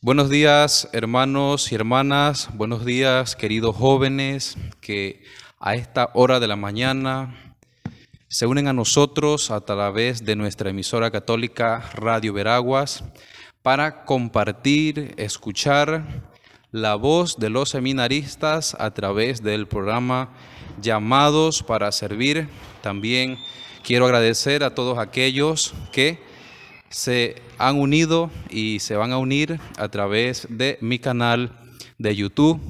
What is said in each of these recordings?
Buenos días hermanos y hermanas, buenos días queridos jóvenes que a esta hora de la mañana se unen a nosotros a través de nuestra emisora católica Radio Veraguas para compartir, escuchar la voz de los seminaristas a través del programa Llamados para Servir. También quiero agradecer a todos aquellos que se han unido y se van a unir a través de mi canal de YouTube.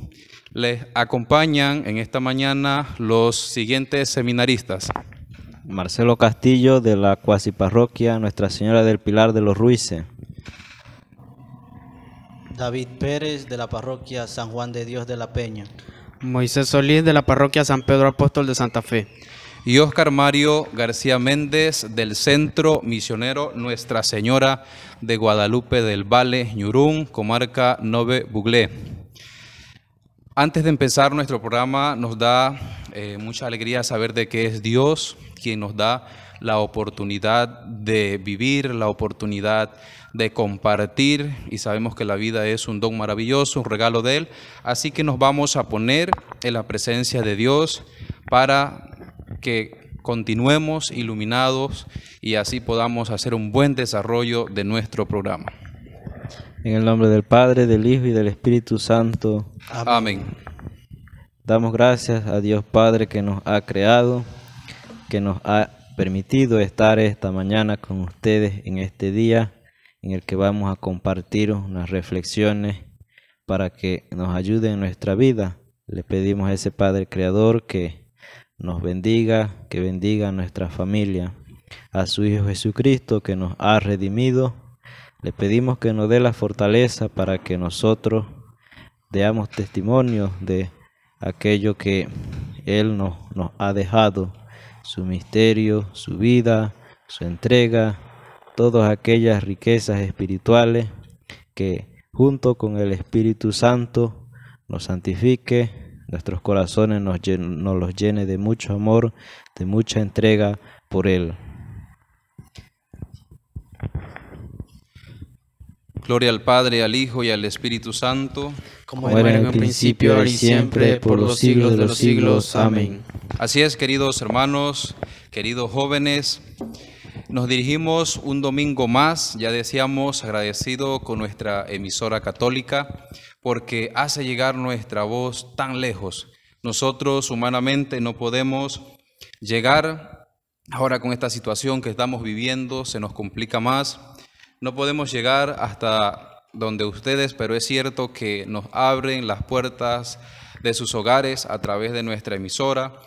Les acompañan en esta mañana los siguientes seminaristas. Marcelo Castillo de la Cuasi-Parroquia, Nuestra Señora del Pilar de los Ruices. David Pérez de la Parroquia San Juan de Dios de la Peña. Moisés Solís de la Parroquia San Pedro Apóstol de Santa Fe y Óscar Mario García Méndez del Centro Misionero Nuestra Señora de Guadalupe del Valle, Ñurún, comarca Nove Buglé. Antes de empezar nuestro programa, nos da eh, mucha alegría saber de que es Dios quien nos da la oportunidad de vivir, la oportunidad de compartir y sabemos que la vida es un don maravilloso, un regalo de Él. Así que nos vamos a poner en la presencia de Dios para que continuemos iluminados y así podamos hacer un buen desarrollo de nuestro programa. En el nombre del Padre, del Hijo y del Espíritu Santo. Amén. Damos gracias a Dios Padre que nos ha creado, que nos ha permitido estar esta mañana con ustedes en este día en el que vamos a compartir unas reflexiones para que nos ayude en nuestra vida. Le pedimos a ese Padre Creador que nos bendiga, que bendiga a nuestra familia, a su Hijo Jesucristo que nos ha redimido. Le pedimos que nos dé la fortaleza para que nosotros deamos testimonio de aquello que Él nos ha dejado, su misterio, su vida, su entrega, todas aquellas riquezas espirituales que junto con el Espíritu Santo nos santifique, nuestros corazones nos, los llene de mucho amor, de mucha entrega por Él. Gloria al Padre, al Hijo y al Espíritu Santo, como, era en el principio, ahora y siempre, por los siglos de los siglos. Amén. Así es, queridos hermanos, queridos jóvenes, nos dirigimos un domingo más, ya decíamos, agradecido con nuestra emisora católica porque hace llegar nuestra voz tan lejos. Nosotros humanamente no podemos llegar, ahora con esta situación que estamos viviendo, se nos complica más, no podemos llegar hasta donde ustedes, pero es cierto que nos abren las puertas de sus hogares a través de nuestra emisora.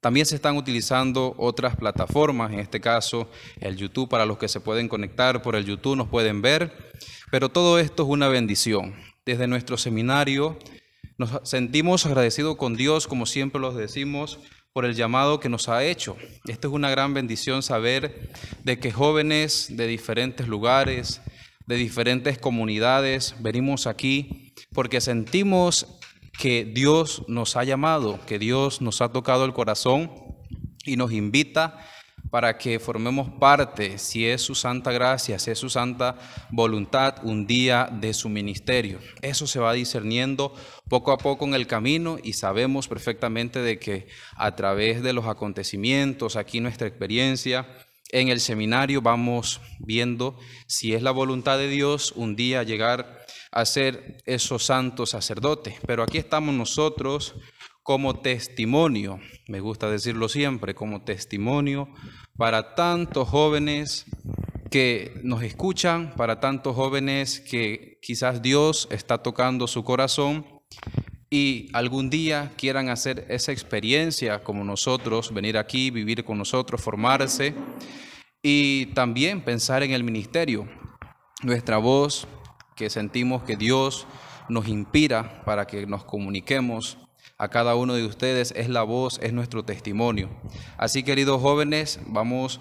También se están utilizando otras plataformas, en este caso el YouTube, para los que se pueden conectar por el YouTube nos pueden ver, pero todo esto es una bendición desde nuestro seminario. Nos sentimos agradecidos con Dios, como siempre los decimos, por el llamado que nos ha hecho. esto es una gran bendición saber de que jóvenes de diferentes lugares, de diferentes comunidades, venimos aquí porque sentimos que Dios nos ha llamado, que Dios nos ha tocado el corazón y nos invita para que formemos parte, si es su santa gracia, si es su santa voluntad, un día de su ministerio. Eso se va discerniendo poco a poco en el camino y sabemos perfectamente de que a través de los acontecimientos, aquí nuestra experiencia, en el seminario vamos viendo si es la voluntad de Dios un día llegar a ser esos santos sacerdotes. Pero aquí estamos nosotros como testimonio, me gusta decirlo siempre, como testimonio para tantos jóvenes que nos escuchan, para tantos jóvenes que quizás Dios está tocando su corazón y algún día quieran hacer esa experiencia como nosotros, venir aquí, vivir con nosotros, formarse y también pensar en el ministerio. Nuestra voz que sentimos que Dios nos inspira para que nos comuniquemos a cada uno de ustedes, es la voz, es nuestro testimonio. Así, queridos jóvenes, vamos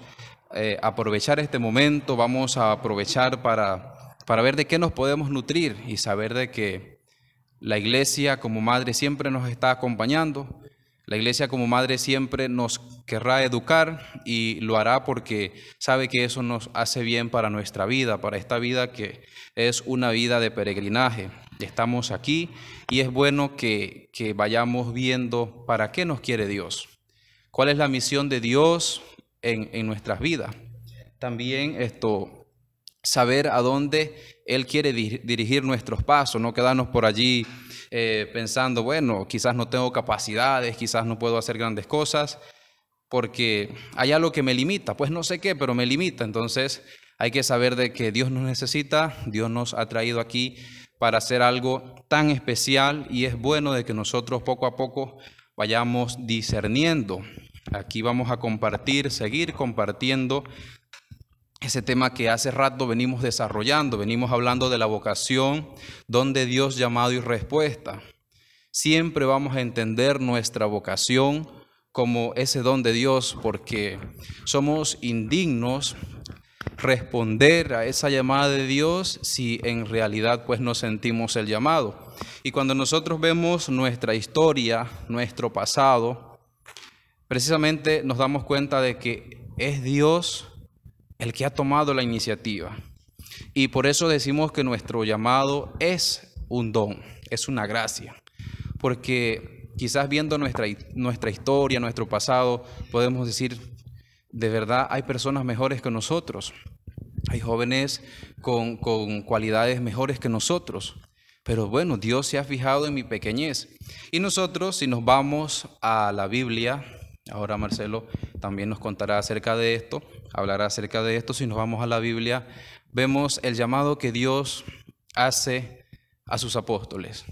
eh, a aprovechar este momento, vamos a aprovechar para, para ver de qué nos podemos nutrir y saber de que la iglesia como madre siempre nos está acompañando, la iglesia como madre siempre nos querrá educar y lo hará porque sabe que eso nos hace bien para nuestra vida, para esta vida que es una vida de peregrinaje. Estamos aquí y es bueno que, vayamos viendo para qué nos quiere Dios, cuál es la misión de Dios en, nuestras vidas. También esto, saber a dónde Él quiere dirigir nuestros pasos, no quedarnos por allí eh, pensando, bueno, quizás no tengo capacidades, quizás no puedo hacer grandes cosas, porque hay algo que me limita, pues no sé qué, pero me limita. Entonces hay que saber de que Dios nos necesita, Dios nos ha traído aquí para hacer algo tan especial y es bueno de que nosotros poco a poco vayamos discerniendo. Aquí vamos a compartir, seguir compartiendo ese tema que hace rato venimos desarrollando, venimos hablando de la vocación, donde Dios llamado y respuesta. Siempre vamos a entender nuestra vocación como ese don de Dios porque somos indignos responder a esa llamada de Dios si en realidad pues no sentimos el llamado. Y cuando nosotros vemos nuestra historia, nuestro pasado, precisamente nos damos cuenta de que es Dios el que ha tomado la iniciativa. Y por eso decimos que nuestro llamado es un don, es una gracia. Porque quizás viendo nuestra, nuestra historia, nuestro pasado, podemos decir, de verdad hay personas mejores que nosotros, hay jóvenes con, con, cualidades mejores que nosotros. Pero bueno, Dios se ha fijado en mi pequeñez. Y nosotros, si nos vamos a la Biblia, ahora Marcelo también nos contará acerca de esto, hablará acerca de esto, si nos vamos a la Biblia, vemos el llamado que Dios hace a sus apóstoles.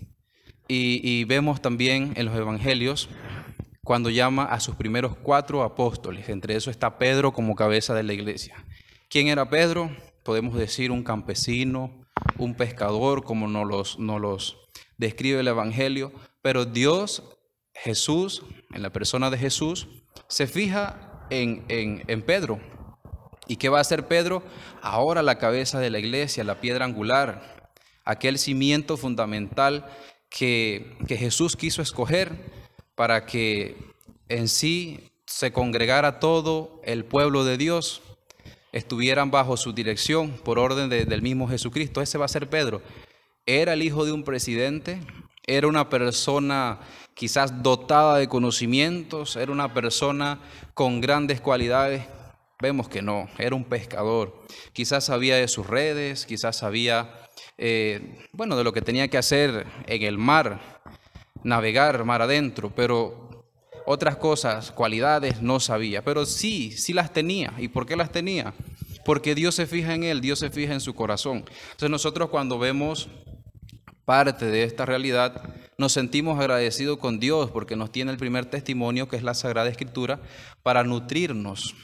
Y, y vemos también en los evangelios cuando llama a sus primeros cuatro apóstoles. Entre eso está Pedro como cabeza de la iglesia. ¿Quién era Pedro? Podemos decir un campesino, un pescador, como nos los, los describe el Evangelio. Pero Dios, Jesús, en la persona de Jesús, se fija en, en, en Pedro. ¿Y qué va a ser Pedro? Ahora la cabeza de la iglesia, la piedra angular, aquel cimiento fundamental que, que Jesús quiso escoger para que en sí se congregara todo el pueblo de Dios, estuvieran bajo su dirección por orden del mismo Jesucristo. Ese va a ser Pedro. Era el hijo de un presidente, era una persona quizás dotada de conocimientos, era una persona con grandes cualidades. Vemos que no, era un pescador. Quizás sabía de sus redes, quizás sabía, eh, bueno, de lo que tenía que hacer en el mar, navegar mar adentro, pero otras cosas, cualidades, no sabía. Pero sí, sí las tenía. ¿Y por qué las tenía? Porque Dios se fija en él, Dios se fija en su corazón. Entonces nosotros cuando vemos parte de esta realidad, nos sentimos agradecidos con Dios porque nos tiene el primer testimonio, que es la Sagrada Escritura, para nutrirnos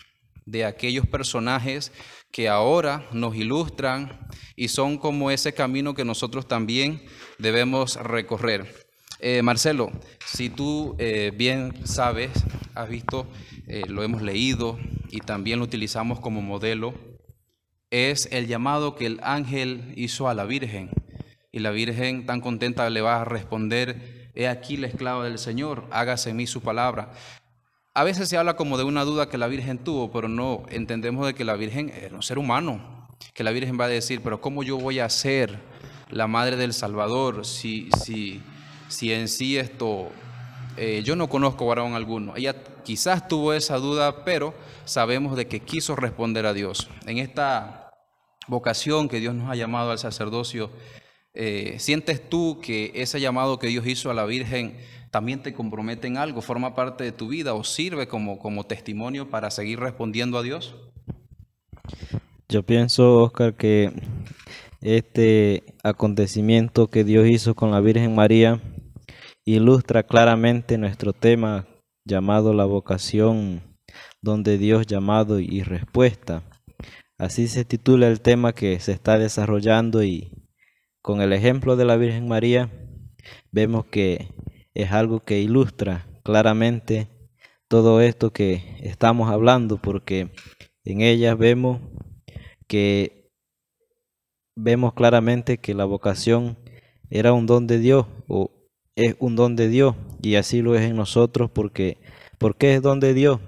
de aquellos personajes que ahora nos ilustran y son como ese camino que nosotros también debemos recorrer. Eh, Marcelo, si tú eh, bien sabes, has visto, eh, lo hemos leído y también lo utilizamos como modelo, es el llamado que el ángel hizo a la Virgen. Y la Virgen tan contenta le va a responder, he aquí la esclava del Señor, hágase en mí su palabra. A veces se habla como de una duda que la Virgen tuvo, pero no entendemos de que la Virgen era un ser humano, que la Virgen va a decir, pero ¿cómo yo voy a ser la madre del Salvador si, si, si en sí esto, eh, yo no conozco varón alguno. Ella quizás tuvo esa duda, pero sabemos de que quiso responder a Dios. En esta vocación que Dios nos ha llamado al sacerdocio, eh, ¿sientes tú que ese llamado que Dios hizo a la Virgen también te compromete en algo, forma parte de tu vida o sirve como, como testimonio para seguir respondiendo a Dios? Yo pienso, Oscar, que este acontecimiento que Dios hizo con la Virgen María, ilustra claramente nuestro tema llamado la vocación, donde Dios llamado y respuesta. Así se titula el tema que se está desarrollando y con el ejemplo de la Virgen María vemos que es algo que ilustra claramente todo esto que estamos hablando porque en ella vemos que vemos claramente que la vocación era un don de Dios o es un don de Dios y así lo es en nosotros porque porque es don de Dios?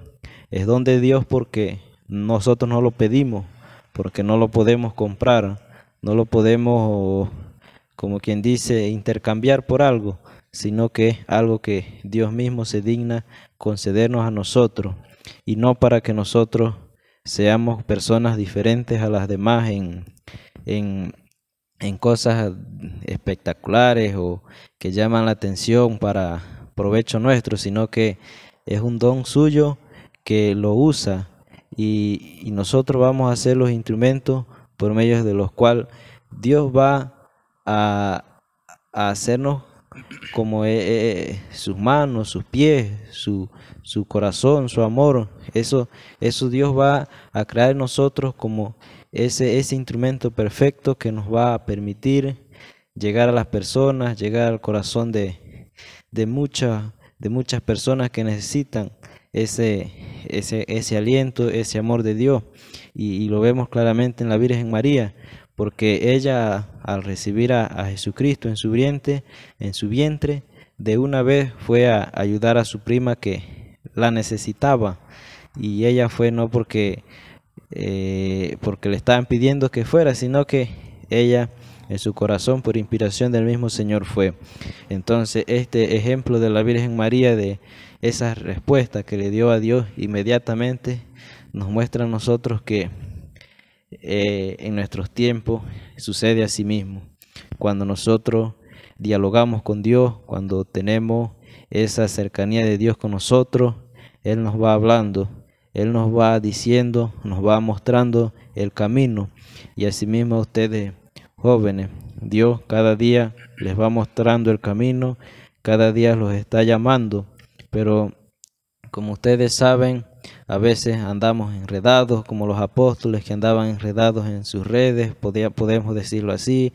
Es don de Dios porque nosotros no lo pedimos, porque no lo podemos comprar, no lo podemos, como quien dice, intercambiar por algo, sino que es algo que Dios mismo se digna concedernos a nosotros y no para que nosotros seamos personas diferentes a las demás en, en cosas espectaculares o que llaman la atención para provecho nuestro, sino que es un don suyo que lo usa y, nosotros vamos a ser los instrumentos por medio de los cuales Dios va a, hacernos como e, e, sus manos, sus pies, su, su corazón, su amor. Eso, eso Dios va a crear en nosotros como ese, ese instrumento perfecto que nos va a permitir llegar a las personas, llegar al corazón de, de, de muchas personas que necesitan ese, ese, aliento, ese amor de Dios. Y, lo vemos claramente en la Virgen María, porque ella al recibir a, Jesucristo en en su vientre, de una vez fue a ayudar a su prima que la necesitaba. Y ella fue no porque eh, porque le estaban pidiendo que fuera, sino que ella en su corazón por inspiración del mismo Señor fue. Entonces este ejemplo de la Virgen María, de esa respuesta que le dio a Dios inmediatamente, nos muestra a nosotros que eh, en nuestros tiempos sucede así mismo. Cuando nosotros dialogamos con Dios, cuando tenemos esa cercanía de Dios con nosotros, Él nos va hablando él nos va diciendo, nos va mostrando el camino. Y asimismo a ustedes, jóvenes, Dios cada día les va mostrando el camino, cada día los está llamando. Pero como ustedes saben, a veces andamos enredados, como los apóstoles que andaban enredados en sus redes, podía, podemos decirlo así,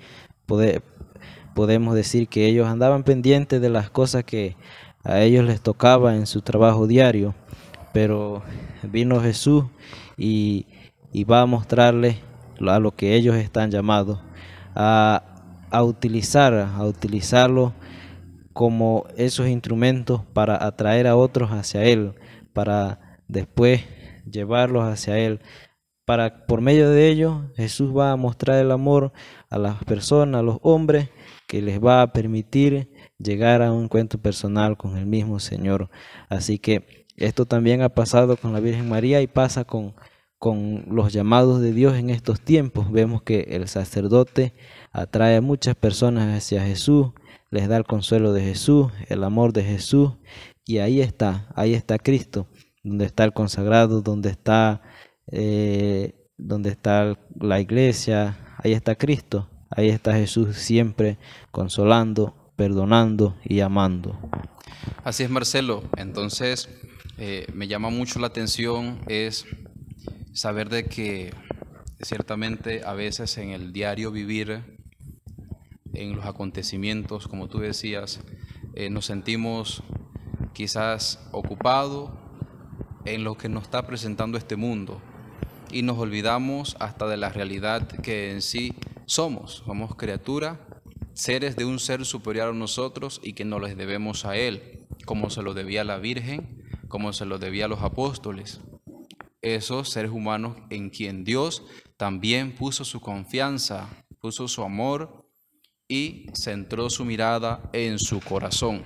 podemos decir que ellos andaban pendientes de las cosas que a ellos les tocaba en su trabajo diario pero vino Jesús y, va a mostrarles a lo que ellos están llamados a, utilizar, a utilizarlo como esos instrumentos para atraer a otros hacia Él, para después llevarlos hacia Él. Para, por medio de ellos, Jesús va a mostrar el amor a las personas, a los hombres, que les va a permitir llegar a un encuentro personal con el mismo Señor. Así que esto también ha pasado con la Virgen María y pasa con, con los llamados de Dios en estos tiempos. Vemos que el sacerdote atrae a muchas personas hacia Jesús, les da el consuelo de Jesús, el amor de Jesús, y ahí está, ahí está Cristo, donde está el consagrado, donde está, eh, donde está la iglesia, ahí está Cristo, ahí está Jesús siempre consolando, perdonando y amando. Así es, Marcelo. Entonces, eh, me llama mucho la atención es saber de que ciertamente a veces en el diario vivir, en los acontecimientos, como tú decías, eh, nos sentimos quizás ocupados en lo que nos está presentando este mundo y nos olvidamos hasta de la realidad que en sí somos. Somos criatura seres de un ser superior a nosotros y que no les debemos a Él, como se lo debía la Virgen, como se lo debía los apóstoles. Esos seres humanos en quien Dios también puso su confianza, puso su amor y centró su mirada en su corazón.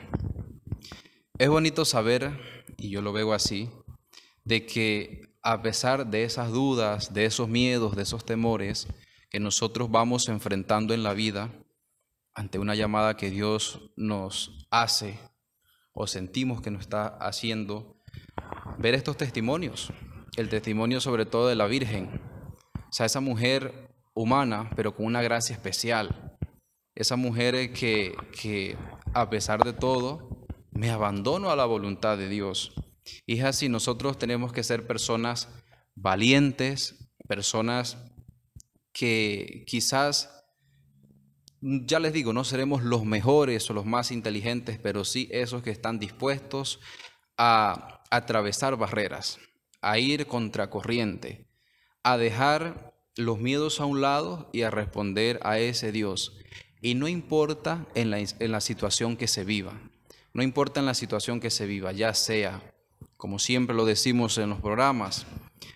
Es bonito saber, y yo lo veo así, de que a pesar de esas dudas, de esos miedos, de esos temores que nosotros vamos enfrentando en la vida, ante una llamada que Dios nos hace o sentimos que nos está haciendo, ver estos testimonios, el testimonio sobre todo de la Virgen, o sea, esa mujer humana, pero con una gracia especial, esa mujer que, que a pesar de todo, me abandono a la voluntad de Dios. Y es así, nosotros tenemos que ser personas valientes, personas que quizás Mm, ya les digo, no seremos los mejores o los más inteligentes, pero sí esos que están dispuestos a atravesar barreras, a ir contracorriente, a dejar los miedos a un lado y a responder a ese Dios. Y no importa en la, en la situación que se viva, no importa en la situación que se viva, ya sea, como siempre lo decimos en los programas,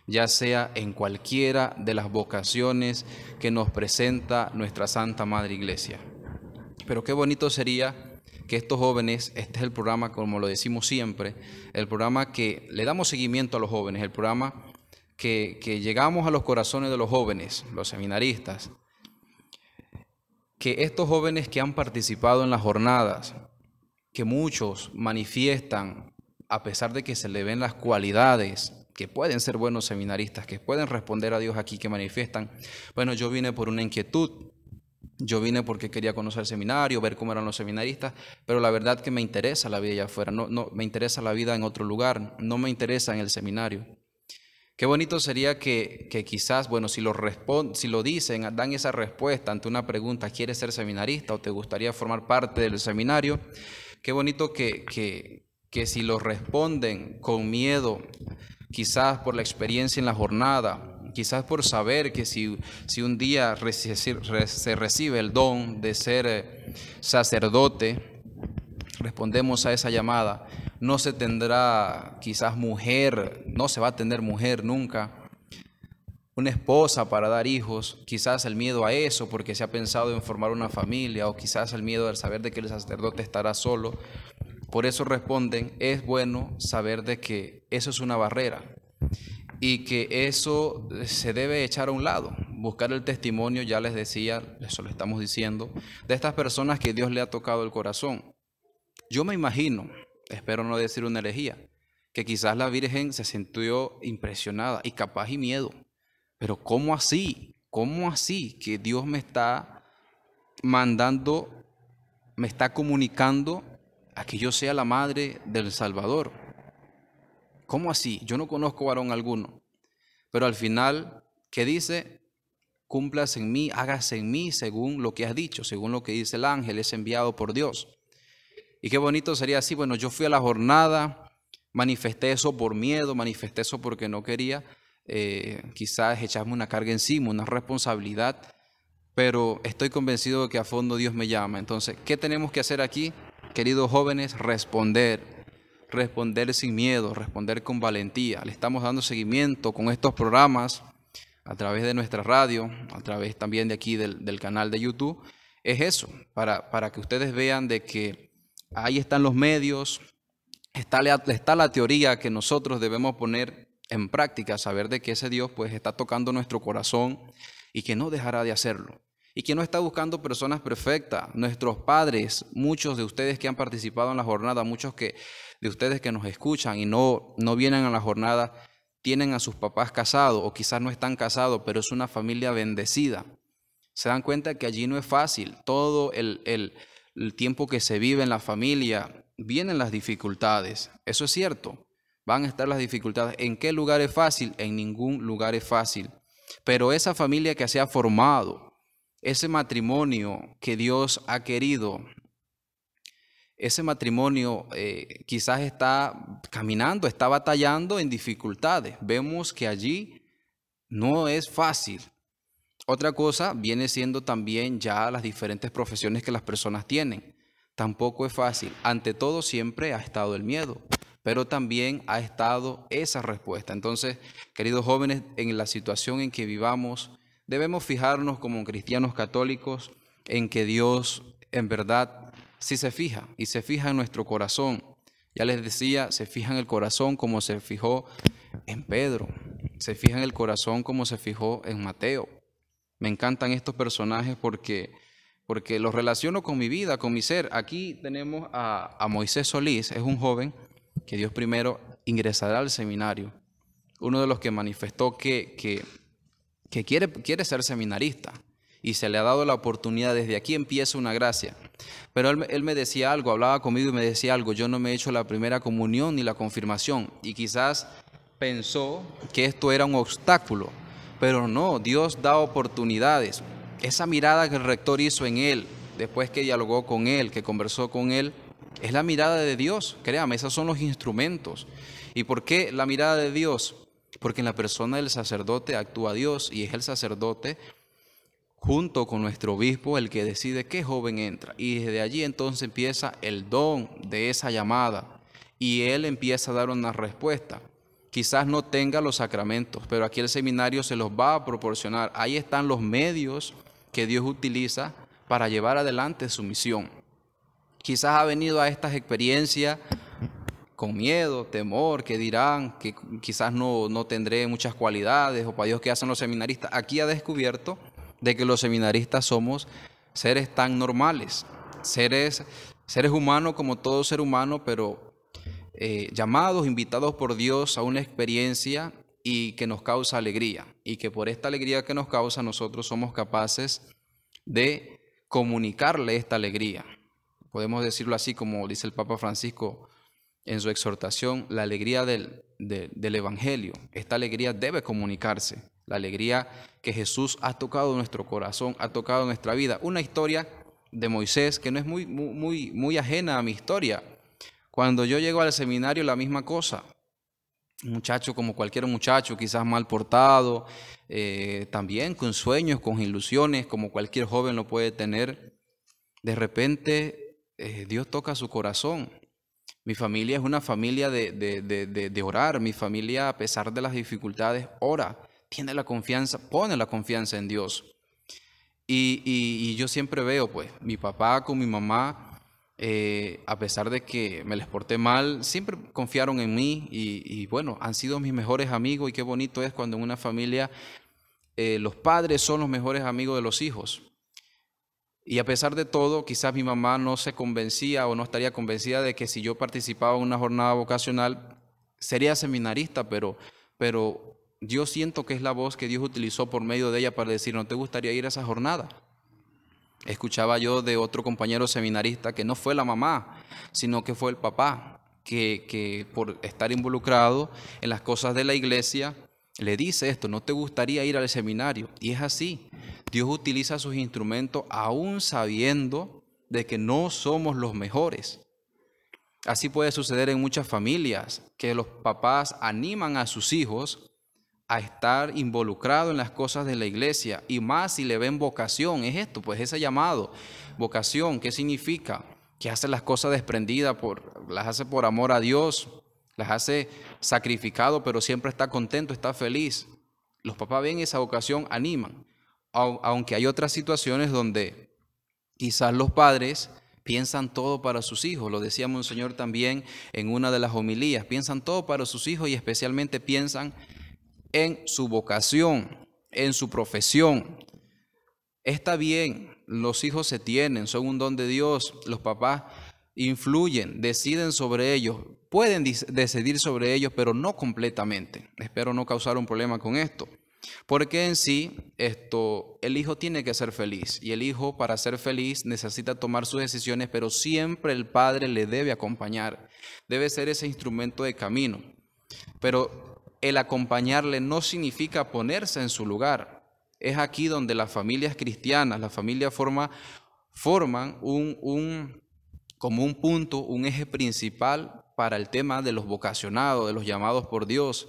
ya sea en cualquiera de las vocaciones que nos presenta nuestra Santa Madre Iglesia. Pero qué bonito sería que estos jóvenes, este es el programa, como lo decimos siempre, el programa que le damos seguimiento a los jóvenes, el programa que, llegamos a los corazones de los jóvenes, los seminaristas, que estos jóvenes que han participado en las jornadas, que muchos manifiestan, a pesar de que se le ven las cualidades, que pueden ser buenos seminaristas, que pueden responder a Dios aquí, que manifiestan, bueno, yo vine por una inquietud, yo vine porque quería conocer el seminario, ver cómo eran los seminaristas, pero la verdad que me interesa la vida allá afuera, no, no, me interesa la vida en otro lugar, no me interesa en el seminario. Qué bonito sería que, quizás, bueno, si lo, si lo dicen, dan esa respuesta ante una pregunta, ¿quieres ser seminarista o te gustaría formar parte del seminario? Qué bonito que, que, que si lo responden con miedo, quizás por la experiencia en la jornada, quizás por saber que si, si un día se recibe el don de ser eh, sacerdote, respondemos a esa llamada, no se tendrá quizás mujer, no se va a tener mujer nunca, una esposa para dar hijos, quizás el miedo a eso porque se ha pensado en formar una familia o quizás el miedo al saber de que el sacerdote estará solo. Por eso responden, es bueno saber de que eso es una barrera y que eso se debe echar a un lado. Buscar el testimonio, ya les decía, eso lo estamos diciendo, de estas personas que Dios le ha tocado el corazón. Yo me imagino, espero no decir una herejía, que quizás la Virgen se sintió impresionada y capaz y miedo. Pero ¿cómo así? ¿Cómo así que Dios me está mandando, me está comunicando a que yo sea la madre del Salvador. ¿Cómo así? Yo no conozco varón alguno. Pero al final, ¿qué dice? Cumplas en mí, hágase en mí según lo que has dicho, según lo que dice el ángel, es enviado por Dios. Y qué bonito sería así, bueno, yo fui a la jornada, manifesté eso por miedo, manifesté eso porque no quería, eh, quizás echarme una carga encima, una responsabilidad, pero estoy convencido de que a fondo Dios me llama. Entonces, ¿qué tenemos que hacer aquí? queridos jóvenes, responder, responder sin miedo, responder con valentía. Le estamos dando seguimiento con estos programas a través de nuestra radio, a través también de aquí del, canal de YouTube. Es eso, para, que ustedes vean de que ahí están los medios, está la, está la teoría que nosotros debemos poner en práctica, saber de que ese Dios pues está tocando nuestro corazón y que no dejará de hacerlo. ¿Y que no está buscando personas perfectas? Nuestros padres, muchos de ustedes que han participado en la jornada, muchos que, de ustedes que nos escuchan y no, no vienen a la jornada, tienen a sus papás casados o quizás no están casados, pero es una familia bendecida. Se dan cuenta que allí no es fácil. Todo el tiempo que se vive en la familia, vienen las dificultades. Eso es cierto. Van a estar las dificultades. ¿En qué lugar es fácil? En ningún lugar es fácil. Pero esa familia que se ha formado, ese matrimonio que Dios ha querido, ese matrimonio eh, quizás está caminando, está batallando en dificultades. Vemos que allí no es fácil. Otra cosa viene siendo también ya las diferentes profesiones que las personas tienen. Tampoco es fácil. Ante todo siempre ha estado el miedo, pero también ha estado esa respuesta. Entonces, queridos jóvenes, en la situación en que vivamos, Debemos fijarnos como cristianos católicos en que Dios en verdad sí se fija y se fija en nuestro corazón. Ya les decía, se fija en el corazón como se fijó en Pedro, se fija en el corazón como se fijó en Mateo. Me encantan estos personajes porque, porque los relaciono con mi vida, con mi ser. Aquí tenemos a, a Moisés Solís, es un joven que Dios primero ingresará al seminario, uno de los que manifestó que, que que quiere, quiere ser seminarista y se le ha dado la oportunidad, desde aquí empieza una gracia. Pero él, él, me decía algo, hablaba conmigo y me decía algo, yo no me he hecho la primera comunión ni la confirmación y quizás pensó que esto era un obstáculo, pero no, Dios da oportunidades. Esa mirada que el rector hizo en él, después que dialogó con él, que conversó con él, es la mirada de Dios, créame, esos son los instrumentos. ¿Y por qué la mirada de Dios? Porque en la persona del sacerdote actúa Dios y es el sacerdote junto con nuestro obispo el que decide qué joven entra. Y desde allí entonces empieza el don de esa llamada y él empieza a dar una respuesta. Quizás no tenga los sacramentos, pero aquí el seminario se los va a proporcionar. Ahí están los medios que Dios utiliza para llevar adelante su misión. Quizás ha venido a estas experiencias con miedo, temor, que dirán, que quizás no, no tendré muchas cualidades, o para Dios, que hacen los seminaristas? Aquí ha descubierto de que los seminaristas somos seres tan normales, seres, seres humanos como todo ser humano, pero eh, llamados, invitados por Dios a una experiencia y que nos causa alegría, y que por esta alegría que nos causa nosotros somos capaces de comunicarle esta alegría. Podemos decirlo así como dice el Papa Francisco, en su exhortación la alegría del, Evangelio. Esta alegría debe comunicarse. La alegría que Jesús ha tocado nuestro corazón, ha tocado nuestra vida. Una historia de Moisés que no es muy, muy, muy ajena a mi historia. Cuando yo llego al seminario, la misma cosa. muchacho como cualquier muchacho, quizás mal portado, eh, también con sueños, con ilusiones, como cualquier joven lo puede tener. De repente, eh, Dios toca su corazón mi familia es una familia de, de, de, de, orar. Mi familia, a pesar de las dificultades, ora. Tiene la confianza, pone la confianza en Dios. Y, y, yo siempre veo, pues, mi papá con mi mamá, eh, a pesar de que me les porté mal, siempre confiaron en mí y, bueno, han sido mis mejores amigos y qué bonito es cuando en una familia eh, los padres son los mejores amigos de los hijos. Y a pesar de todo, quizás mi mamá no se convencía o no estaría convencida de que si yo participaba en una jornada vocacional, sería seminarista, pero, pero yo siento que es la voz que Dios utilizó por medio de ella para decir, ¿no te gustaría ir a esa jornada? Escuchaba yo de otro compañero seminarista que no fue la mamá, sino que fue el papá, que, que por estar involucrado en las cosas de la iglesia, le dice esto, no te gustaría ir al seminario. Y es así. Dios utiliza sus instrumentos aún sabiendo de que no somos los mejores. Así puede suceder en muchas familias, que los papás animan a sus hijos a estar involucrados en las cosas de la iglesia y más si le ven vocación, es esto, pues ese llamado, vocación, ¿qué significa? Que hace las cosas desprendidas, por, las hace por amor a Dios, las hace sacrificado, pero siempre está contento, está feliz. Los papás ven esa vocación, animan. Aunque hay otras situaciones donde quizás los padres piensan todo para sus hijos, lo decía señor también en una de las homilías, piensan todo para sus hijos y especialmente piensan en su vocación, en su profesión. Está bien, los hijos se tienen, son un don de Dios, los papás influyen, deciden sobre ellos, pueden decidir sobre ellos, pero no completamente. Espero no causar un problema con esto. Porque en sí, esto, el hijo tiene que ser feliz y el hijo para ser feliz necesita tomar sus decisiones, pero siempre el padre le debe acompañar, debe ser ese instrumento de camino. Pero el acompañarle no significa ponerse en su lugar. Es aquí donde las familias cristianas, las familias forma, forman un, como un punto, un eje principal para el tema de los vocacionados, de los llamados por Dios,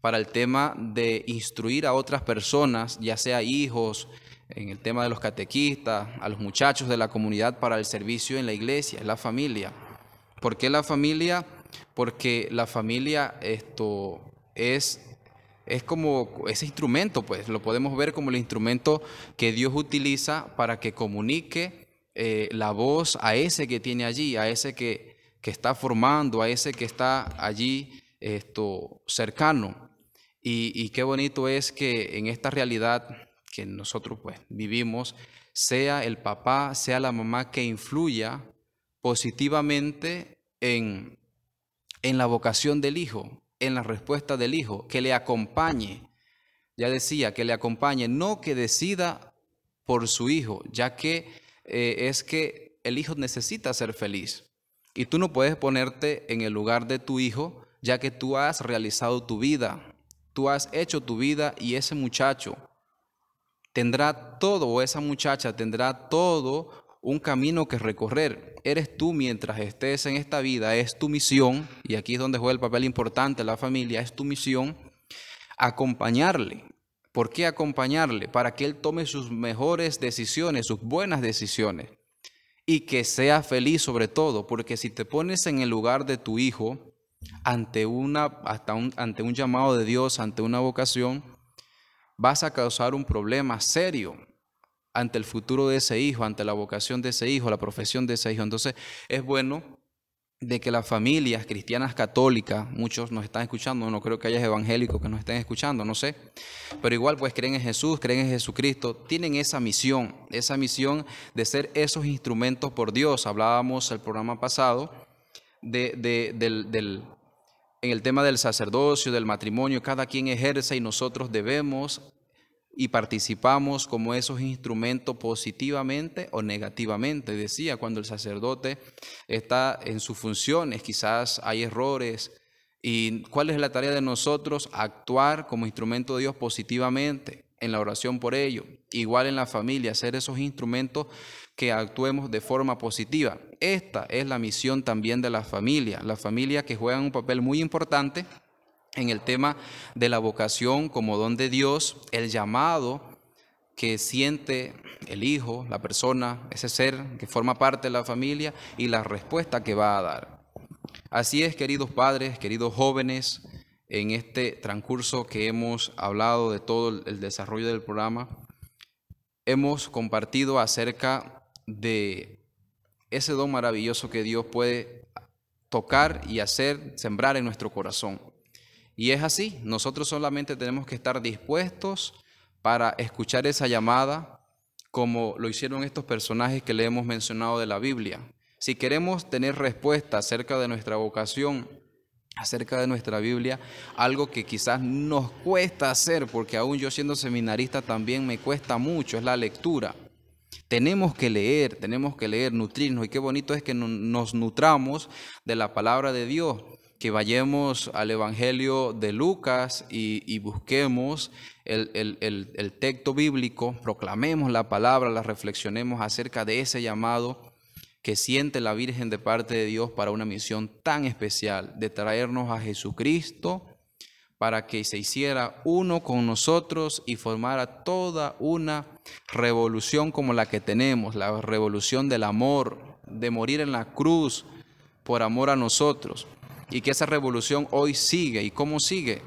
para el tema de instruir a otras personas, ya sea hijos, en el tema de los catequistas, a los muchachos de la comunidad para el servicio en la iglesia, en la familia. ¿Por qué la familia? Porque la familia esto es es como ese instrumento, pues lo podemos ver como el instrumento que Dios utiliza para que comunique eh, la voz a ese que tiene allí, a ese que que está formando, a ese que está allí esto, cercano. Y, qué bonito es que en esta realidad que nosotros pues vivimos, sea el papá, sea la mamá que influya positivamente en, la vocación del hijo, en la respuesta del hijo, que le acompañe. Ya decía, que le acompañe, no que decida por su hijo, ya que eh, es que el hijo necesita ser feliz. Y tú no puedes ponerte en el lugar de tu hijo, ya que tú has realizado tu vida, tú has hecho tu vida y ese muchacho tendrá todo, o esa muchacha tendrá todo un camino que recorrer. Eres tú mientras estés en esta vida, es tu misión, y aquí es donde juega el papel importante la familia, es tu misión acompañarle. ¿Por qué acompañarle? Para que él tome sus mejores decisiones, sus buenas decisiones y que sea feliz sobre todo, porque si te pones en el lugar de tu hijo, ante, una, hasta un, ante un llamado de Dios, ante una vocación, vas a causar un problema serio ante el futuro de ese hijo, ante la vocación de ese hijo, la profesión de ese hijo. Entonces es bueno de que las familias cristianas católicas, muchos nos están escuchando, no creo que haya evangélicos que nos estén escuchando, no sé, pero igual pues creen en Jesús, creen en Jesucristo, tienen esa misión, esa misión de ser esos instrumentos por Dios. Hablábamos el programa pasado de, del, en el tema del sacerdocio, del matrimonio, cada quien ejerce y nosotros debemos y participamos como esos instrumentos positivamente o negativamente. Decía, cuando el sacerdote está en sus funciones, quizás hay errores. ¿Y cuál es la tarea de nosotros? Actuar como instrumento de Dios positivamente en la oración por ello. Igual en la familia, ser esos instrumentos que actuemos de forma positiva. Esta es la misión también de la familia. La familia que juega un papel muy importante en el tema de la vocación como don de Dios, el llamado que siente el hijo, la persona, ese ser que forma parte de la familia y la respuesta que va a dar. Así es, queridos padres, queridos jóvenes, en este transcurso que hemos hablado de todo el desarrollo del programa, hemos compartido acerca de ese don maravilloso que Dios puede tocar y hacer, sembrar en nuestro corazón. Y es así, nosotros solamente tenemos que estar dispuestos para escuchar esa llamada como lo hicieron estos personajes que le hemos mencionado de la Biblia. Si queremos tener respuesta acerca de nuestra vocación, acerca de nuestra Biblia, algo que quizás nos cuesta hacer, porque aún yo siendo seminarista también me cuesta mucho, es la lectura. Tenemos que leer, tenemos que leer, nutrirnos, y qué bonito es que nos nutramos de la palabra de Dios que vayamos al Evangelio de Lucas y, busquemos el, el, texto bíblico, proclamemos la palabra, la reflexionemos acerca de ese llamado que siente la Virgen de parte de Dios para una misión tan especial de traernos a Jesucristo para que se hiciera uno con nosotros y formara toda una revolución como la que tenemos, la revolución del amor, de morir en la cruz por amor a nosotros y que esa revolución hoy sigue. ¿Y cómo sigue?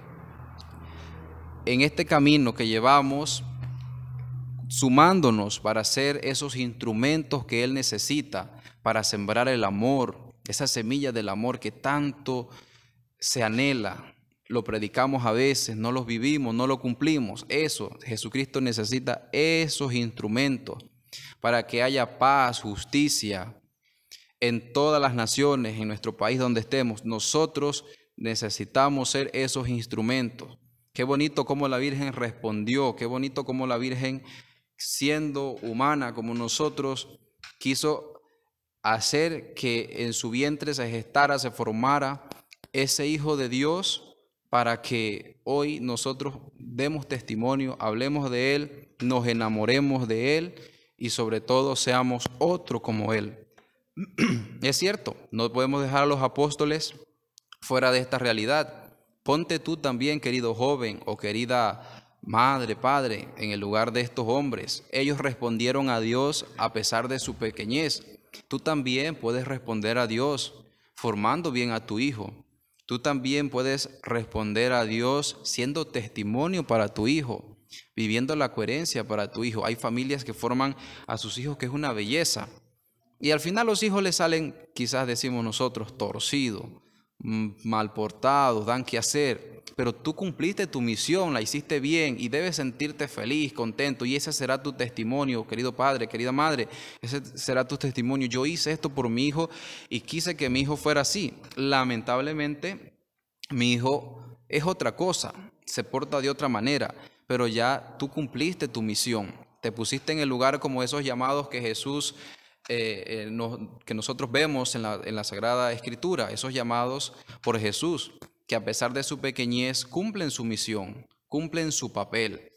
En este camino que llevamos, sumándonos para ser esos instrumentos que Él necesita para sembrar el amor, esa semilla del amor que tanto se anhela. Lo predicamos a veces, no los vivimos, no lo cumplimos. Eso, Jesucristo necesita esos instrumentos para que haya paz, justicia, en todas las naciones, en nuestro país donde estemos. Nosotros necesitamos ser esos instrumentos. Qué bonito cómo la Virgen respondió, qué bonito cómo la Virgen, siendo humana como nosotros, quiso hacer que en su vientre se gestara, se formara ese Hijo de Dios para que hoy nosotros demos testimonio, hablemos de Él, nos enamoremos de Él y sobre todo seamos otro como Él. es cierto, no podemos dejar a los apóstoles fuera de esta realidad. Ponte tú también, querido joven o querida madre, padre, en el lugar de estos hombres. Ellos respondieron a Dios a pesar de su pequeñez. Tú también puedes responder a Dios formando bien a tu hijo. Tú también puedes responder a Dios siendo testimonio para tu hijo, viviendo la coherencia para tu hijo. Hay familias que forman a sus hijos que es una belleza. Y al final los hijos le salen, quizás decimos nosotros, torcidos, mm, mal portados, dan que hacer, pero tú cumpliste tu misión, la hiciste bien y debes sentirte feliz, contento y ese será tu testimonio, querido padre, querida madre, ese será tu testimonio. Yo hice esto por mi hijo y quise que mi hijo fuera así. Lamentablemente, mi hijo es otra cosa, se porta de otra manera, pero ya tú cumpliste tu misión. Te pusiste en el lugar como esos llamados que Jesús eh, eh, que nosotros vemos en la, Sagrada Escritura, esos llamados por Jesús, que a pesar de su pequeñez cumplen su misión, cumplen su papel.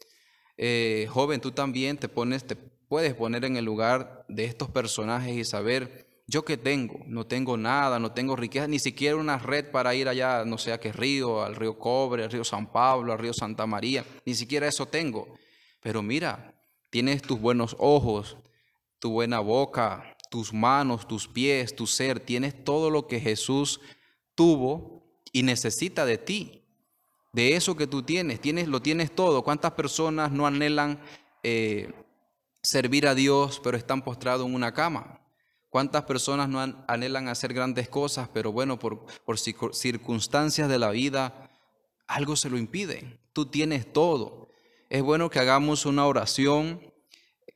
Eh, joven, tú también te, pones, te puedes poner en el lugar de estos personajes y saber, yo qué tengo, no tengo nada, no tengo riqueza, ni siquiera una red para ir allá, no sé a qué río, al río Cobre, al río San Pablo, al río Santa María, ni siquiera eso tengo. Pero mira, tienes tus buenos ojos, tu buena boca, tus manos, tus pies, tu ser. Tienes todo lo que Jesús tuvo y necesita de ti. De eso que tú tienes, tienes lo tienes todo. ¿Cuántas personas no anhelan eh, servir a Dios pero están postrados en una cama? ¿Cuántas personas no anhelan hacer grandes cosas pero bueno, por, por circunstancias de la vida algo se lo impide? Tú tienes todo. Es bueno que hagamos una oración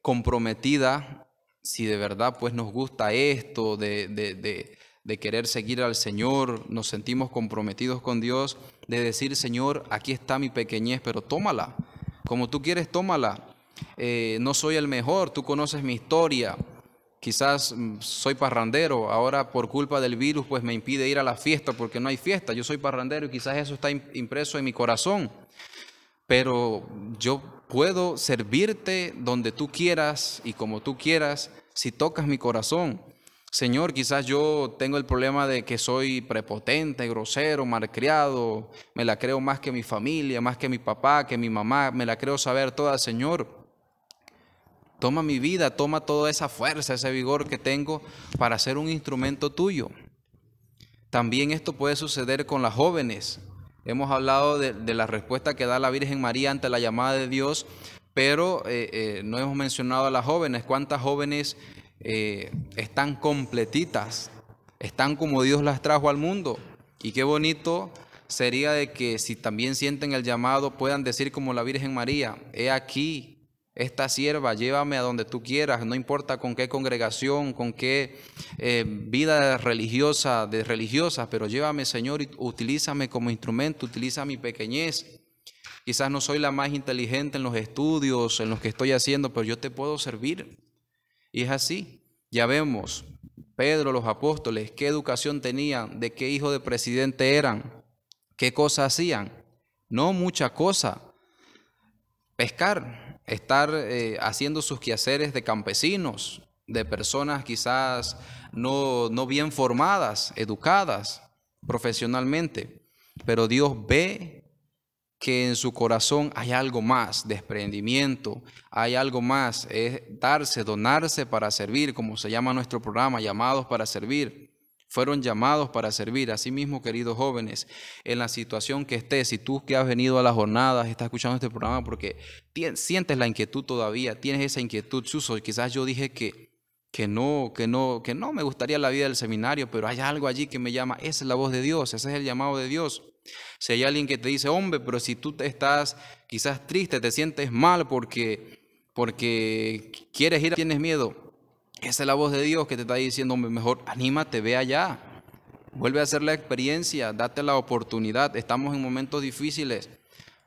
comprometida si de verdad pues nos gusta esto de, querer seguir al Señor, nos sentimos comprometidos con Dios, de decir, Señor, aquí está mi pequeñez, pero tómala, como tú quieres, tómala. Eh, no soy el mejor, tú conoces mi historia, quizás mm, soy parrandero, ahora por culpa del virus pues me impide ir a la fiesta porque no hay fiesta, yo soy parrandero y quizás eso está impreso en mi corazón, pero yo puedo servirte donde tú quieras y como tú quieras si tocas mi corazón. Señor, quizás yo tengo el problema de que soy prepotente, grosero, malcriado, me la creo más que mi familia, más que mi papá, que mi mamá, me la creo saber toda, Señor. Toma mi vida, toma toda esa fuerza, ese vigor que tengo para ser un instrumento tuyo. También esto puede suceder con las jóvenes hemos hablado de, la respuesta que da la Virgen María ante la llamada de Dios, pero eh, eh, no hemos mencionado a las jóvenes. ¿Cuántas jóvenes eh, están completitas? Están como Dios las trajo al mundo. Y qué bonito sería de que si también sienten el llamado puedan decir como la Virgen María, he aquí esta sierva, llévame a donde tú quieras, no importa con qué congregación, con qué eh, vida religiosa, de religiosas, pero llévame, Señor, y utilízame como instrumento, utiliza mi pequeñez. Quizás no soy la más inteligente en los estudios, en los que estoy haciendo, pero yo te puedo servir. Y es así. Ya vemos, Pedro, los apóstoles, qué educación tenían, de qué hijo de presidente eran, qué cosas hacían. No mucha cosa. Pescar, estar eh, haciendo sus quehaceres de campesinos, de personas quizás no, no bien formadas, educadas profesionalmente, pero Dios ve que en su corazón hay algo más, desprendimiento, hay algo más, es darse, donarse para servir, como se llama nuestro programa, llamados para servir. Fueron llamados para servir. mismo queridos jóvenes, en la situación que estés, si tú que has venido a las jornadas, estás escuchando este programa porque sientes la inquietud todavía, tienes esa inquietud, Suso, quizás yo dije que que no, que no, que no me gustaría la vida del seminario, pero hay algo allí que me llama, esa es la voz de Dios, ese es el llamado de Dios. Si hay alguien que te dice, hombre, pero si tú te estás quizás triste, te sientes mal porque, porque quieres ir, tienes miedo, esa es la voz de Dios que te está diciendo, mejor anímate, ve allá. Vuelve a hacer la experiencia, date la oportunidad. Estamos en momentos difíciles,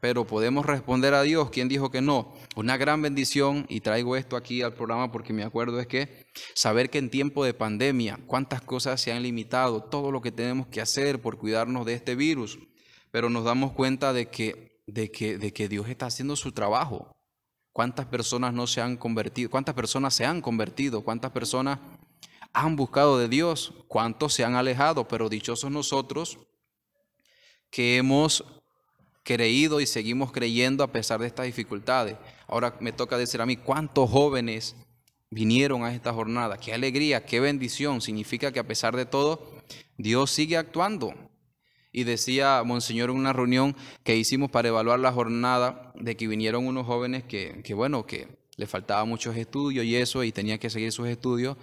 pero podemos responder a Dios. ¿Quién dijo que no? Una gran bendición y traigo esto aquí al programa porque me acuerdo es que saber que en tiempo de pandemia cuántas cosas se han limitado, todo lo que tenemos que hacer por cuidarnos de este virus, pero nos damos cuenta de que, de que, de que Dios está haciendo su trabajo. ¿Cuántas personas no se han convertido? ¿Cuántas personas se han convertido? ¿Cuántas personas han buscado de Dios? ¿Cuántos se han alejado? Pero dichosos nosotros que hemos creído y seguimos creyendo a pesar de estas dificultades. Ahora me toca decir a mí, ¿cuántos jóvenes vinieron a esta jornada? Qué alegría, qué bendición. Significa que a pesar de todo, Dios sigue actuando. Y decía Monseñor en una reunión que hicimos para evaluar la jornada de que vinieron unos jóvenes que, bueno, que le faltaba muchos estudios y eso, y tenían que seguir sus estudios,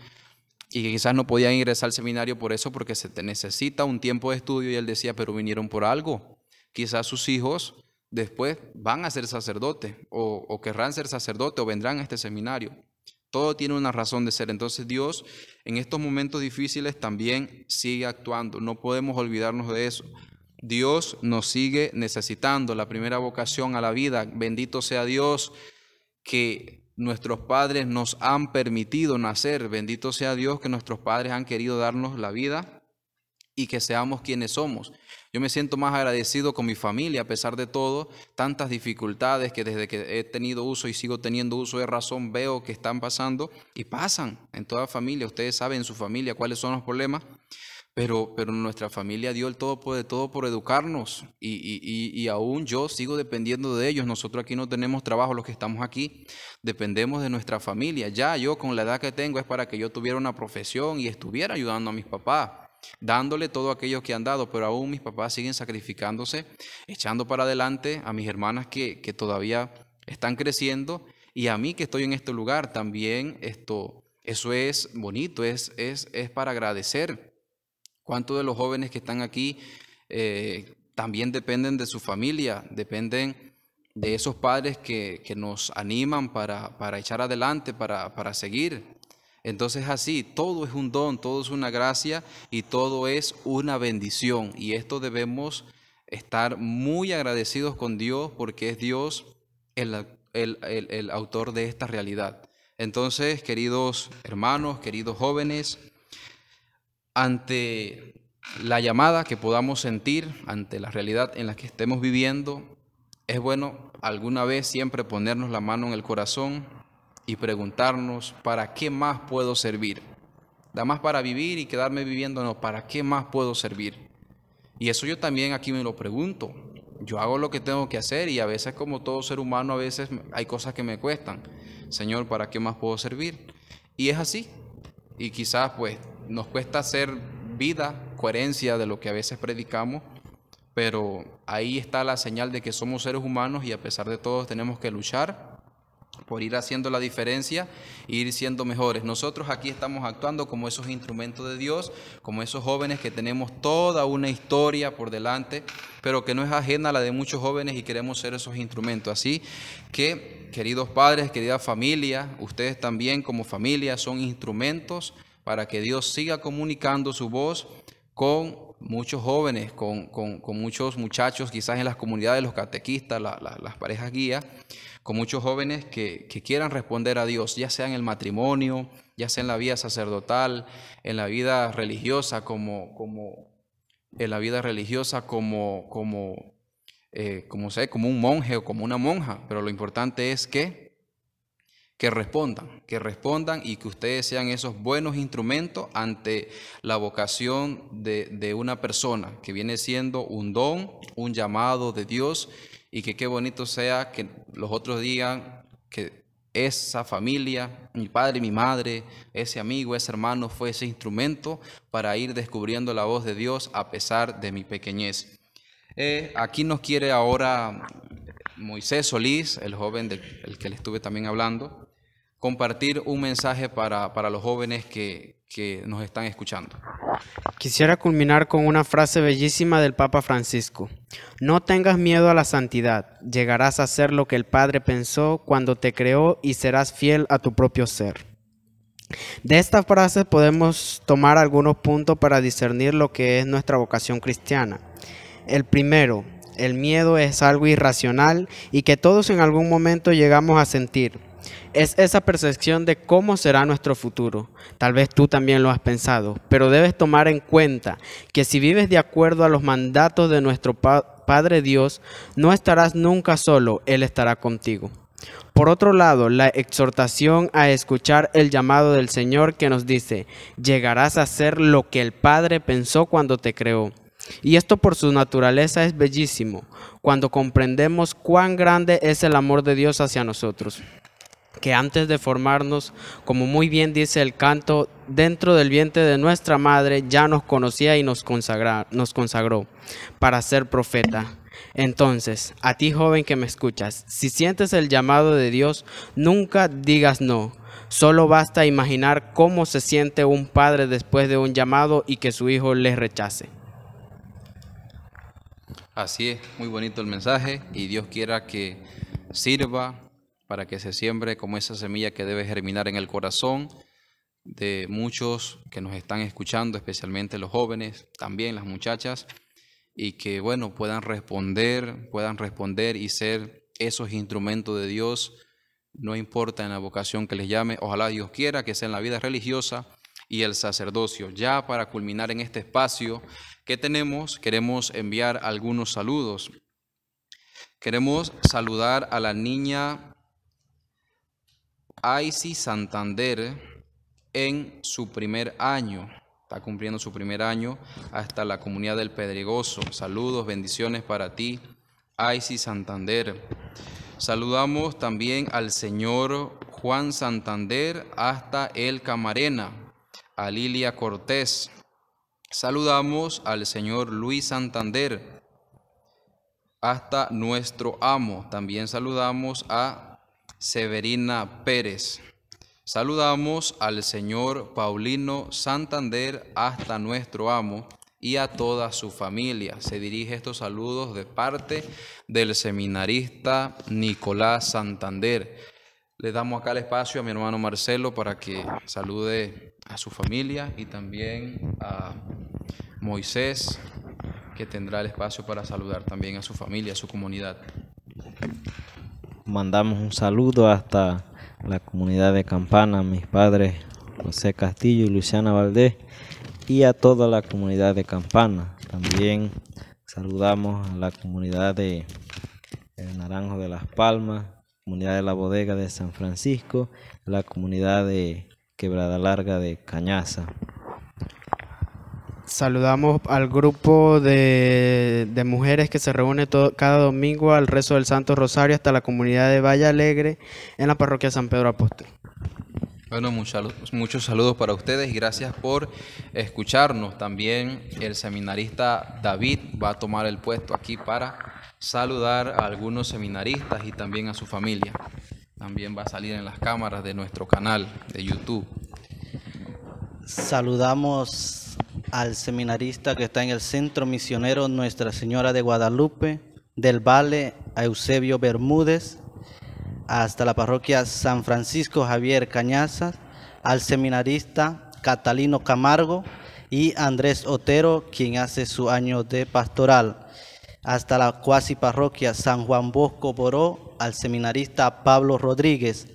y que quizás no podían ingresar al seminario por eso, porque se te necesita un tiempo de estudio, y él decía, pero vinieron por algo. Quizás sus hijos después van a ser sacerdotes, o, o querrán ser sacerdotes, o vendrán a este seminario. Todo tiene una razón de ser. Entonces Dios en estos momentos difíciles también sigue actuando. No podemos olvidarnos de eso. Dios nos sigue necesitando. La primera vocación a la vida. Bendito sea Dios que nuestros padres nos han permitido nacer. Bendito sea Dios que nuestros padres han querido darnos la vida y que seamos quienes somos. Yo me siento más agradecido con mi familia a pesar de todo, tantas dificultades que desde que he tenido uso y sigo teniendo uso de razón veo que están pasando y pasan en toda familia. Ustedes saben en su familia cuáles son los problemas, pero, pero nuestra familia dio el todo por, todo por educarnos y, y, y, y aún yo sigo dependiendo de ellos. Nosotros aquí no tenemos trabajo, los que estamos aquí dependemos de nuestra familia. Ya yo con la edad que tengo es para que yo tuviera una profesión y estuviera ayudando a mis papás dándole todo aquello que han dado, pero aún mis papás siguen sacrificándose, echando para adelante a mis hermanas que, todavía están creciendo y a mí que estoy en este lugar también esto, eso es bonito, es, es, para agradecer. ¿Cuántos de los jóvenes que están aquí eh, también dependen de su familia, dependen de esos padres que, nos animan para, echar adelante, para, para seguir? Entonces así, todo es un don, todo es una gracia y todo es una bendición. Y esto debemos estar muy agradecidos con Dios porque es Dios el, autor de esta realidad. Entonces, queridos hermanos, queridos jóvenes, ante la llamada que podamos sentir, ante la realidad en la que estemos viviendo, es bueno alguna vez siempre ponernos la mano en el corazón y preguntarnos, ¿para qué más puedo servir? Da más para vivir y quedarme viviendo, ¿para qué más puedo servir? Y eso yo también aquí me lo pregunto. Yo hago lo que tengo que hacer y a veces como todo ser humano, a veces hay cosas que me cuestan. Señor, ¿para qué más puedo servir? Y es así. Y quizás pues nos cuesta hacer vida, coherencia de lo que a veces predicamos, pero ahí está la señal de que somos seres humanos y a pesar de todo tenemos que luchar por ir haciendo la diferencia e ir siendo mejores. Nosotros aquí estamos actuando como esos instrumentos de Dios, como esos jóvenes que tenemos toda una historia por delante, pero que no es ajena a la de muchos jóvenes y queremos ser esos instrumentos. Así que, queridos padres, querida familia, ustedes también como familia son instrumentos para que Dios siga comunicando su voz con muchos jóvenes, con, muchos muchachos, quizás en las comunidades, los catequistas, las parejas guías, con muchos jóvenes que, quieran responder a Dios, ya sea en el matrimonio, ya sea en la vida sacerdotal, en la vida religiosa, como, como en la vida religiosa como, como, eh, como, sé, como un monje o como una monja, pero lo importante es que, que respondan, que respondan y que ustedes sean esos buenos instrumentos ante la vocación de, de una persona que viene siendo un don, un llamado de Dios y que qué bonito sea que los otros digan que esa familia, mi padre, mi madre, ese amigo, ese hermano fue ese instrumento para ir descubriendo la voz de Dios a pesar de mi pequeñez. Eh, aquí nos quiere ahora Moisés Solís, el joven del que le estuve también hablando, compartir un mensaje para, los jóvenes que, que nos están escuchando. Quisiera culminar con una frase bellísima del Papa Francisco. No tengas miedo a la santidad, llegarás a ser lo que el Padre pensó cuando te creó y serás fiel a tu propio ser. De esta frase podemos tomar algunos puntos para discernir lo que es nuestra vocación cristiana. El primero, el miedo es algo irracional y que todos en algún momento llegamos a sentir. Es esa percepción de cómo será nuestro futuro. Tal vez tú también lo has pensado, pero debes tomar en cuenta que si vives de acuerdo a los mandatos de nuestro Padre Dios, no estarás nunca solo, Él estará contigo. Por otro lado, la exhortación a escuchar el llamado del Señor que nos dice, llegarás a ser lo que el Padre pensó cuando te creó. Y esto por su naturaleza es bellísimo, cuando comprendemos cuán grande es el amor de Dios hacia nosotros que antes de formarnos, como muy bien dice el canto, dentro del vientre de nuestra madre ya nos conocía y nos, consagra, nos consagró para ser profeta. Entonces, a ti joven que me escuchas, si sientes el llamado de Dios, nunca digas no. Solo basta imaginar cómo se siente un padre después de un llamado y que su hijo le rechace. Así es, muy bonito el mensaje y Dios quiera que sirva para que se siembre como esa semilla que debe germinar en el corazón de muchos que nos están escuchando, especialmente los jóvenes, también las muchachas, y que bueno, puedan responder, puedan responder y ser esos instrumentos de Dios, no importa en la vocación que les llame, ojalá Dios quiera que sea en la vida religiosa y el sacerdocio. Ya para culminar en este espacio que tenemos, queremos enviar algunos saludos. Queremos saludar a la niña IC Santander en su primer año. Está cumpliendo su primer año hasta la comunidad del Pedregoso. Saludos, bendiciones para ti, IC Santander. Saludamos también al señor Juan Santander hasta El Camarena, a Lilia Cortés. Saludamos al señor Luis Santander hasta nuestro amo. También saludamos a Severina Pérez. Saludamos al señor Paulino Santander hasta nuestro amo y a toda su familia. Se dirige estos saludos de parte del seminarista Nicolás Santander. Le damos acá el espacio a mi hermano Marcelo para que salude a su familia y también a Moisés, que tendrá el espacio para saludar también a su familia, a su comunidad mandamos un saludo hasta la comunidad de Campana, mis padres José Castillo y Luciana Valdés, y a toda la comunidad de Campana. También saludamos a la comunidad de Naranjo de las Palmas, comunidad de la Bodega de San Francisco, la comunidad de Quebrada Larga de Cañaza. Saludamos al grupo de, mujeres que se reúne cada domingo al rezo del Santo Rosario hasta la comunidad de Valle Alegre en la parroquia San Pedro Apóstol. Bueno, muchos, muchos saludos para ustedes y gracias por escucharnos. También el seminarista David va a tomar el puesto aquí para saludar a algunos seminaristas y también a su familia. También va a salir en las cámaras de nuestro canal de YouTube. Saludamos al seminarista que está en el Centro Misionero Nuestra Señora de Guadalupe, del Vale, a Eusebio Bermúdez, hasta la parroquia San Francisco Javier Cañazas, al seminarista Catalino Camargo y Andrés Otero, quien hace su año de pastoral, hasta la cuasi parroquia San Juan Bosco Boró, al seminarista Pablo Rodríguez,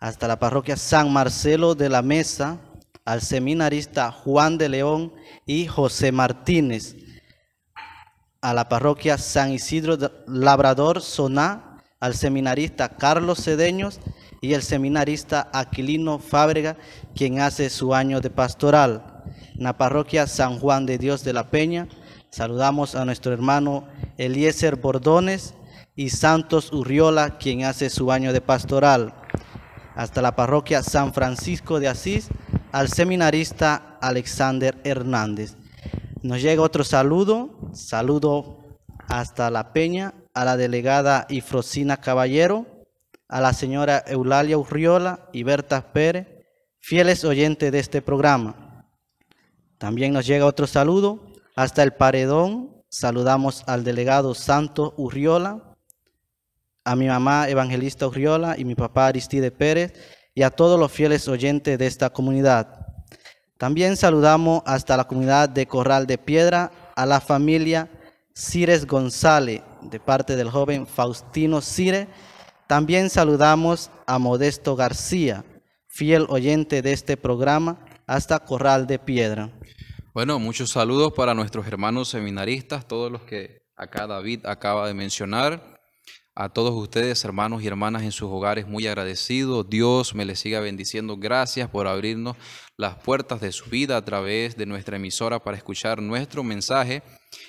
hasta la parroquia San Marcelo de la Mesa, al seminarista Juan de León y José Martínez, a la parroquia San Isidro Labrador Soná, al seminarista Carlos Cedeños y el seminarista Aquilino Fábrega, quien hace su año de pastoral. En la parroquia San Juan de Dios de la Peña, saludamos a nuestro hermano Eliezer Bordones y Santos Urriola, quien hace su año de pastoral. Hasta la parroquia San Francisco de Asís, al seminarista Alexander Hernández. Nos llega otro saludo, saludo hasta La Peña, a la delegada Ifrosina Caballero, a la señora Eulalia Urriola y Berta Pérez, fieles oyentes de este programa. También nos llega otro saludo, hasta el paredón, saludamos al delegado Santos Urriola, a mi mamá Evangelista Urriola y mi papá Aristide Pérez, y a todos los fieles oyentes de esta comunidad. También saludamos hasta la comunidad de Corral de Piedra, a la familia Cires González, de parte del joven Faustino Cire. También saludamos a Modesto García, fiel oyente de este programa, hasta Corral de Piedra. Bueno, muchos saludos para nuestros hermanos seminaristas, todos los que acá David acaba de mencionar a todos ustedes, hermanos y hermanas en sus hogares, muy agradecido. Dios me les siga bendiciendo. Gracias por abrirnos las puertas de su vida a través de nuestra emisora para escuchar nuestro mensaje.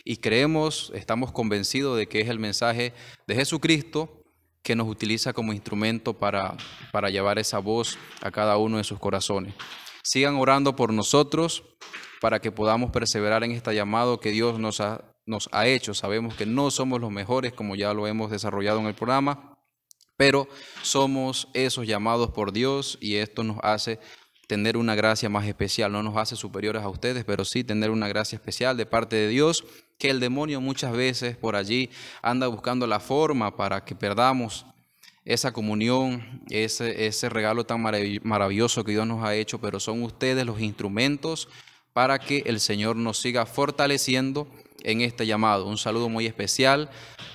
Y creemos, estamos convencidos de que es el mensaje de Jesucristo que nos utiliza como instrumento para, para llevar esa voz a cada uno de sus corazones. Sigan orando por nosotros para que podamos perseverar en este llamado que Dios nos ha nos ha hecho. Sabemos que no somos los mejores, como ya lo hemos desarrollado en el programa, pero somos esos llamados por Dios y esto nos hace tener una gracia más especial. No nos hace superiores a ustedes, pero sí tener una gracia especial de parte de Dios, que el demonio muchas veces por allí anda buscando la forma para que perdamos esa comunión, ese, ese regalo tan maravilloso que Dios nos ha hecho, pero son ustedes los instrumentos para que el Señor nos siga fortaleciendo en este llamado. Un saludo muy especial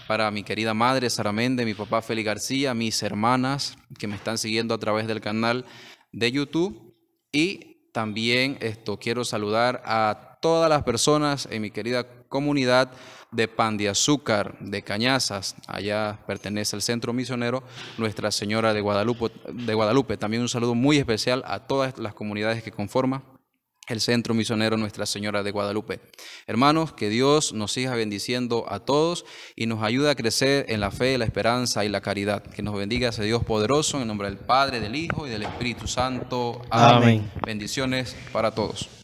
para mi querida madre Sara Méndez, mi papá Feli García, mis hermanas que me están siguiendo a través del canal de YouTube y también esto quiero saludar a todas las personas en mi querida comunidad de Pan de Azúcar, de Cañazas, allá pertenece el Centro Misionero Nuestra Señora de Guadalupe, de Guadalupe. También un saludo muy especial a todas las comunidades que conforman el Centro Misionero Nuestra Señora de Guadalupe. Hermanos, que Dios nos siga bendiciendo a todos y nos ayude a crecer en la fe, la esperanza y la caridad. Que nos bendiga ese Dios poderoso en nombre del Padre, del Hijo y del Espíritu Santo. Amén. Amén. Bendiciones para todos.